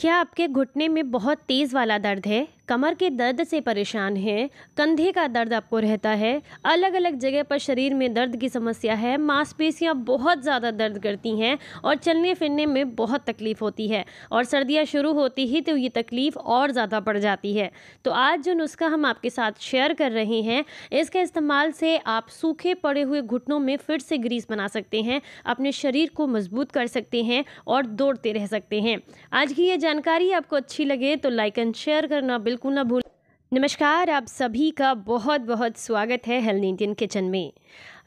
क्या आपके घुटने में बहुत तेज़ वाला दर्द है कमर के दर्द से परेशान हैं कंधे का दर्द आपको रहता है अलग अलग जगह पर शरीर में दर्द की समस्या है मांसपेशियाँ बहुत ज़्यादा दर्द करती हैं और चलने फिरने में बहुत तकलीफ़ होती है और सर्दियाँ शुरू होती ही तो ये तकलीफ़ और ज़्यादा बढ़ जाती है तो आज जो नुस्खा हम आपके साथ शेयर कर रहे हैं इसके इस्तेमाल से आप सूखे पड़े हुए घुटनों में फिर से ग्रीस बना सकते हैं अपने शरीर को मजबूत कर सकते हैं और दौड़ते रह सकते हैं आज की ये जानकारी आपको अच्छी लगे तो लाइक एंड शेयर करना बिल्कुल बिल्कुल ना भूल नमस्कार आप सभी का बहुत बहुत स्वागत है हेल्थ इंडियन किचन में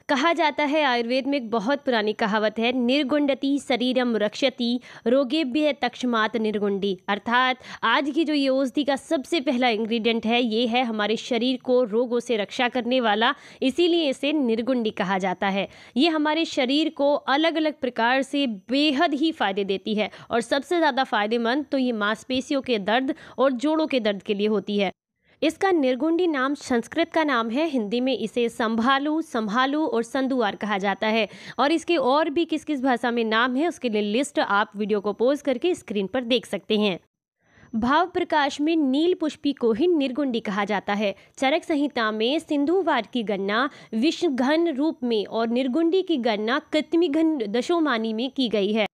कहा जाता है आयुर्वेद में एक बहुत पुरानी कहावत है निर्गुंडति शरीरम रक्षति रोगेभ्य तक्षमात निर्गुंडी अर्थात आज की जो ये औषधि का सबसे पहला इंग्रेडिएंट है ये है हमारे शरीर को रोगों से रक्षा करने वाला इसीलिए इसे निर्गुंडी कहा जाता है ये हमारे शरीर को अलग अलग प्रकार से बेहद ही फ़ायदे देती है और सबसे ज़्यादा फ़ायदेमंद तो ये मांसपेशियों के दर्द और जोड़ों के दर्द के लिए होती है इसका निर्गुंडी नाम संस्कृत का नाम है हिंदी में इसे संभालू संभालू और संदुआर कहा जाता है और इसके और भी किस किस भाषा में नाम है उसके लिए लिस्ट आप वीडियो को पोज करके स्क्रीन पर देख सकते हैं भाव प्रकाश में नील पुष्पी को ही निर्गुंडी कहा जाता है चरक संहिता में सिंधुवार की गणना विष्णुघन रूप में और निर्गुंडी की गणना कृत्मिघन दशोमानी में की गई है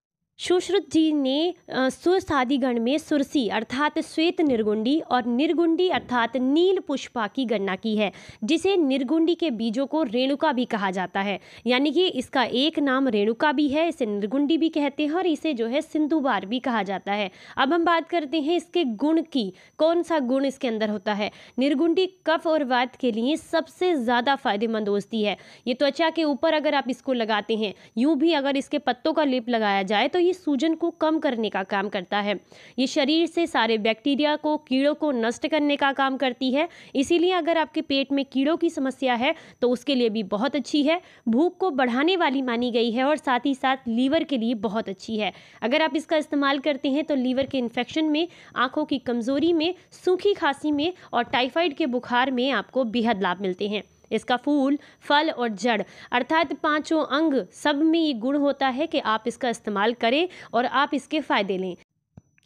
सुश्रुत जी ने गण में सुरसी अर्थात श्वेत निर्गुंडी और निर्गुंडी अर्थात नील पुष्पा की गणना की है जिसे निर्गुंडी के बीजों को रेणुका भी कहा जाता है यानी कि इसका एक नाम रेणुका भी है इसे निर्गुंडी भी कहते हैं और इसे जो है सिंधुवार भी कहा जाता है अब हम बात करते हैं इसके गुण की कौन सा गुण इसके अंदर होता है निर्गुंडी कफ और वात के लिए सबसे ज़्यादा फायदेमंद होती है ये त्वचा के ऊपर अगर आप इसको लगाते हैं यूँ भी अगर इसके पत्तों का लेप लगाया जाए तो ये सूजन को कम करने का काम करता है ये शरीर से सारे बैक्टीरिया को कीड़ों को नष्ट करने का काम करती है इसीलिए अगर आपके पेट में कीड़ों की समस्या है तो उसके लिए भी बहुत अच्छी है भूख को बढ़ाने वाली मानी गई है और साथ ही साथ लीवर के लिए बहुत अच्छी है अगर आप इसका इस्तेमाल करते हैं तो लीवर के इन्फेक्शन में आँखों की कमज़ोरी में सूखी खांसी में और टाइफाइड के बुखार में आपको बेहद लाभ मिलते हैं इसका फूल फल और जड़ अर्थात पांचों अंग सब में ये गुण होता है कि आप इसका इस्तेमाल करें और आप इसके फ़ायदे लें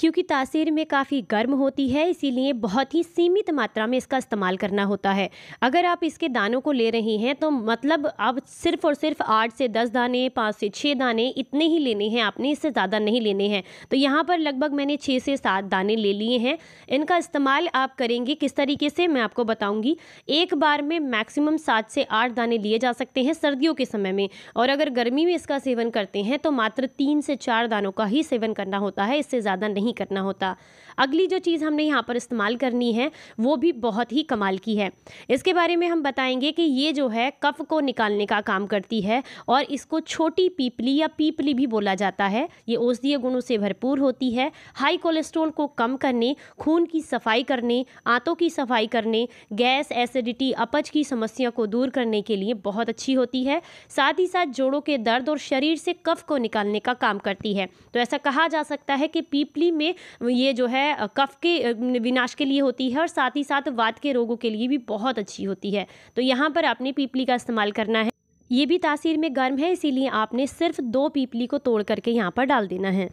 क्योंकि तासीर में काफ़ी गर्म होती है इसीलिए बहुत ही सीमित मात्रा में इसका इस्तेमाल करना होता है अगर आप इसके दानों को ले रही हैं तो मतलब आप सिर्फ और सिर्फ आठ से दस दाने पाँच से छः दाने इतने ही लेने हैं आपने इससे ज़्यादा नहीं लेने हैं तो यहाँ पर लगभग मैंने छः से सात दाने ले लिए हैं इनका इस्तेमाल आप करेंगे किस तरीके से मैं आपको बताऊँगी एक बार में मैक्सिमम सात से आठ दाने लिए जा सकते हैं सर्दियों के समय में और अगर गर्मी में इसका सेवन करते हैं तो मात्र तीन से चार दानों का ही सेवन करना होता है इससे ज़्यादा नहीं नहीं करना होता अगली जो चीज़ हमने यहाँ पर इस्तेमाल करनी है वो भी बहुत ही कमाल की है इसके बारे में हम बताएंगे कि ये जो है कफ़ को निकालने का काम करती है और इसको छोटी पीपली या पीपली भी बोला जाता है ये औषधीय गुणों से भरपूर होती है हाई कोलेस्ट्रोल को कम करने खून की सफाई करने आंतों की सफाई करने गैस एसिडिटी अपच की समस्या को दूर करने के लिए बहुत अच्छी होती है साथ ही साथ जोड़ों के दर्द और शरीर से कफ को निकालने का काम करती है तो ऐसा कहा जा सकता है कि पीपली में ये जो है कफ के विनाश के लिए होती है और साथ ही साथ वात के रोगों के लिए भी बहुत अच्छी होती है तो यहाँ पर आपने पीपली का इस्तेमाल करना है ये भी तासीर में गर्म है इसीलिए आपने सिर्फ दो पीपली को तोड़ करके यहाँ पर डाल देना है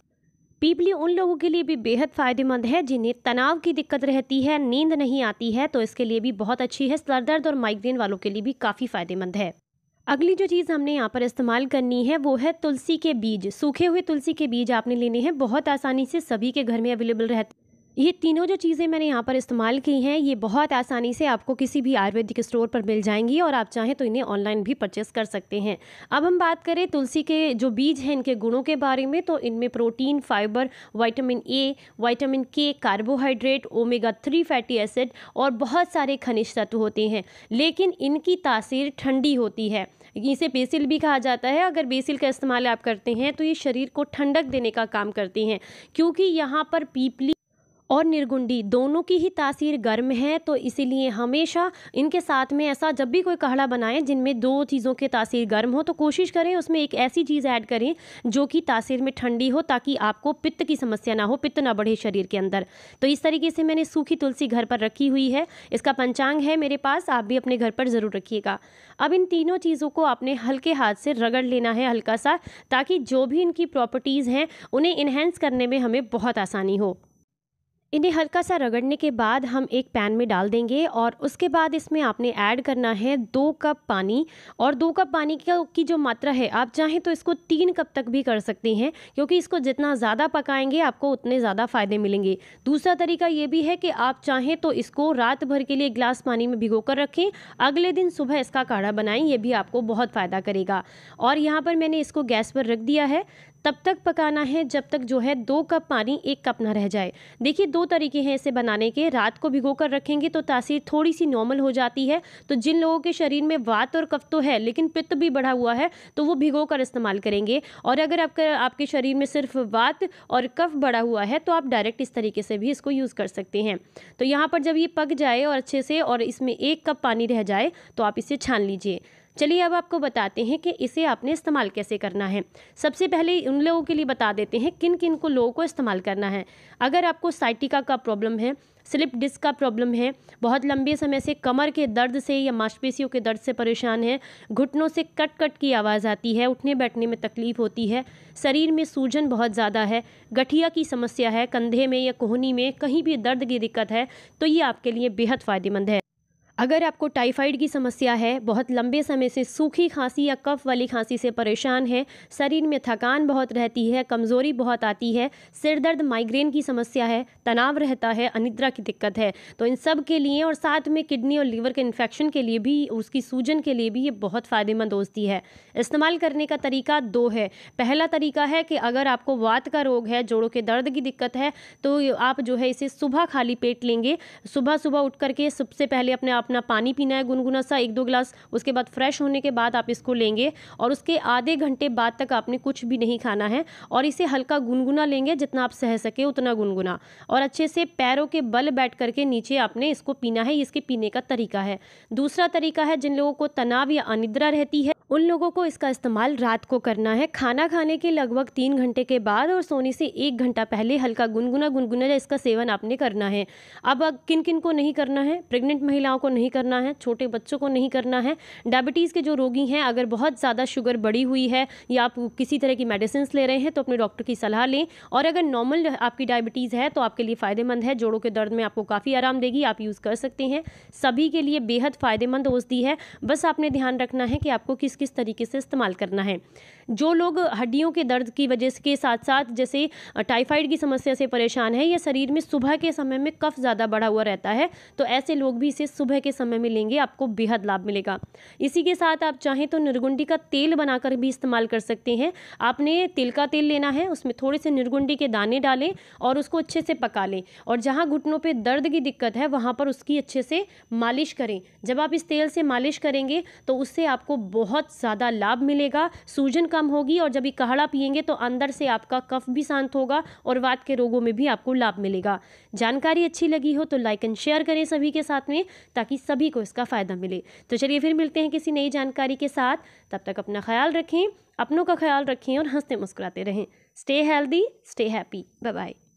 पीपली उन लोगों के लिए भी बेहद फ़ायदेमंद है जिन्हें तनाव की दिक्कत रहती है नींद नहीं आती है तो इसके लिए भी बहुत अच्छी है सर दर्द और माइग्रेन वालों के लिए भी काफ़ी फ़ायदेमंद है अगली जो चीज़ हमने यहाँ पर इस्तेमाल करनी है वो है तुलसी के बीज सूखे हुए तुलसी के बीज आपने लेने हैं बहुत आसानी से सभी के घर में अवेलेबल रहते ये तीनों जो चीज़ें मैंने यहाँ पर इस्तेमाल की हैं ये बहुत आसानी से आपको किसी भी आयुर्वेदिक स्टोर पर मिल जाएंगी और आप चाहें तो इन्हें ऑनलाइन भी परचेस कर सकते हैं अब हम बात करें तुलसी के जो बीज हैं इनके गुणों के बारे में तो इनमें protein fibre vitamin A vitamin K carbohydrate omega three fatty acid और बहुत सारे खनिज तत्व होते हैं लेकिन इनकी तासीर ठंडी होती है इसे बेसिल भी कहा जाता है अगर बेसिल का इस्तेमाल आप करते हैं तो ये शरीर को ठंडक देने का काम करती हैं क्योंकि यहाँ पर पीपली और निर्गुंडी दोनों की ही तासीर गर्म है तो इसीलिए हमेशा इनके साथ में ऐसा जब भी कोई कहड़ा बनाएं जिनमें दो चीज़ों के तासीर गर्म हो तो कोशिश करें उसमें एक ऐसी चीज़ ऐड करें जो कि तासीर में ठंडी हो ताकि आपको पित्त की समस्या ना हो पित्त ना बढ़े शरीर के अंदर तो इस तरीके से मैंने सूखी तुलसी घर पर रखी हुई है इसका पंचांग है मेरे पास आप भी अपने घर पर ज़रूर रखिएगा अब इन तीनों चीज़ों को आपने हल्के हाथ से रगड़ लेना है हल्का सा ताकि जो भी इनकी प्रॉपर्टीज़ हैं उन्हें इन्हेंस करने में हमें बहुत आसानी हो इन्हें हल्का सा रगड़ने के बाद हम एक पैन में डाल देंगे और उसके बाद इसमें आपने ऐड करना है दो कप पानी और दो कप पानी की जो मात्रा है आप चाहें तो इसको तीन कप तक भी कर सकती हैं क्योंकि इसको जितना ज़्यादा पकाएंगे आपको उतने ज़्यादा फ़ायदे मिलेंगे दूसरा तरीका ये भी है कि आप चाहें तो इसको रात भर के लिए ग्लास पानी में भिगो कर रखें अगले दिन सुबह इसका काढ़ा बनाएं ये भी आपको बहुत फ़ायदा करेगा और यहाँ पर मैंने इसको गैस पर रख दिया है तब तक पकाना है जब तक जो है दो कप पानी एक कप ना रह जाए देखिए दो तरीके हैं इसे बनाने के रात को भिगो कर रखेंगे तो तासीर थोड़ी सी नॉर्मल हो जाती है तो जिन लोगों के शरीर में वात और कफ तो है लेकिन पित्त भी बढ़ा हुआ है तो वो भिगो कर इस्तेमाल करेंगे और अगर आपका आपके शरीर में सिर्फ वात और कफ बढ़ा हुआ है तो आप डायरेक्ट इस तरीके से भी इसको यूज़ कर सकते हैं तो यहाँ पर जब ये पक जाए और अच्छे से और इसमें एक कप पानी रह जाए तो आप इसे छान लीजिए चलिए अब आपको बताते हैं कि इसे आपने इस्तेमाल कैसे करना है सबसे पहले उन लोगों के लिए बता देते हैं किन किन को लोगों को इस्तेमाल करना है अगर आपको साइटिका का प्रॉब्लम है स्लिप डिस्क का प्रॉब्लम है बहुत लंबे समय से कमर के दर्द से या मांसपेशियों के दर्द से परेशान है घुटनों से कट कट की आवाज़ आती है उठने बैठने में तकलीफ़ होती है शरीर में सूजन बहुत ज़्यादा है गठिया की समस्या है कंधे में या कोहनी में कहीं भी दर्द की दिक्कत है तो ये आपके लिए बेहद फ़ायदेमंद है अगर आपको टाइफाइड की समस्या है बहुत लंबे समय से सूखी खांसी या कफ वाली खांसी से परेशान है शरीर में थकान बहुत रहती है कमज़ोरी बहुत आती है सिर दर्द माइग्रेन की समस्या है तनाव रहता है अनिद्रा की दिक्कत है तो इन सब के लिए और साथ में किडनी और लीवर के इन्फेक्शन के लिए भी उसकी सूजन के लिए भी ये बहुत फ़ायदेमंद होती है इस्तेमाल करने का तरीका दो है पहला तरीका है कि अगर आपको वात का रोग है जोड़ों के दर्द की दिक्कत है तो आप जो है इसे सुबह खाली पेट लेंगे सुबह सुबह उठ करके सबसे पहले अपने आप अपना पानी पीना है गुनगुना सा एक दो गिलास उसके बाद फ्रेश होने के बाद आप इसको लेंगे और उसके आधे घंटे बाद तक आपने कुछ भी नहीं खाना है और इसे हल्का गुनगुना लेंगे जितना आप सह सके उतना गुनगुना और अच्छे से पैरों के बल बैठ करके नीचे आपने इसको पीना है इसके पीने का तरीका है दूसरा तरीका है जिन लोगों को तनाव या अनिद्रा रहती है उन लोगों को इसका इस्तेमाल रात को करना है खाना खाने के लगभग तीन घंटे के बाद और सोने से एक घंटा पहले हल्का गुनगुना गुनगुना या इसका सेवन आपने करना है अब किन किन को नहीं करना है प्रेग्नेंट महिलाओं को नहीं करना है छोटे बच्चों को नहीं करना है डायबिटीज़ के जो रोगी हैं अगर बहुत ज़्यादा शुगर बढ़ी हुई है या आप किसी तरह की मेडिसिन ले रहे हैं तो अपने डॉक्टर की सलाह लें और अगर नॉर्मल आपकी डायबिटीज़ है तो आपके लिए फ़ायदेमंद है जोड़ों के दर्द में आपको काफ़ी आराम देगी आप यूज़ कर सकते हैं सभी के लिए बेहद फ़ायदेमंद औषधि है बस आपने ध्यान रखना है कि आपको किस किस तरीके से इस्तेमाल करना है जो लोग हड्डियों के दर्द की वजह के साथ साथ जैसे टाइफाइड की समस्या से परेशान है या शरीर में सुबह के समय में कफ ज़्यादा बढ़ा हुआ रहता है तो ऐसे लोग भी इसे सुबह के समय में लेंगे आपको बेहद लाभ मिलेगा इसी के साथ आप चाहें तो निर्गुंडी का तेल बनाकर भी इस्तेमाल कर सकते हैं आपने तिल का तेल लेना है उसमें थोड़े से निर्गुंडी के दाने डालें और उसको अच्छे से पका लें और जहाँ घुटनों पर दर्द की दिक्कत है वहाँ पर उसकी अच्छे से मालिश करें जब आप इस तेल से मालिश करेंगे तो उससे आपको बहुत बहुत ज़्यादा लाभ मिलेगा सूजन कम होगी और जब ये काढ़ा पियेंगे तो अंदर से आपका कफ भी शांत होगा और वात के रोगों में भी आपको लाभ मिलेगा जानकारी अच्छी लगी हो तो लाइक एंड शेयर करें सभी के साथ में ताकि सभी को इसका फ़ायदा मिले तो चलिए फिर मिलते हैं किसी नई जानकारी के साथ तब तक अपना ख्याल रखें अपनों का ख्याल रखें और हंसते मुस्कुराते रहें stay healthy stay happy bye bye